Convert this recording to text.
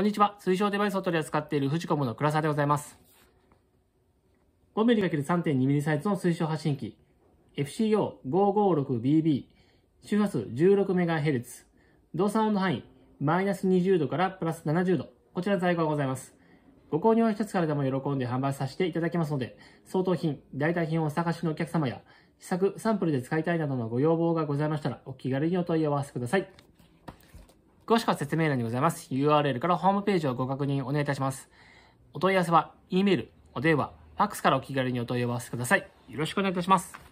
こんにちは。推奨デバイスを取り扱っているフジコムの倉沢でございます。5mm×3.2mm サイズの推奨発信機。FCO556BB。周波数 16MHz。動作温度範囲。マイナス20度からプラス70度。こちら在庫がございます。ご購入は一つからでも喜んで販売させていただきますので、相当品、代替品をお探しのお客様や、試作、サンプルで使いたいなどのご要望がございましたら、お気軽にお問い合わせください。詳しくは説明欄にございます。URL からホームページをご確認お願いいたします。お問い合わせは、E メール、お電話、ファックスからお気軽にお問い合わせください。よろしくお願いいたします。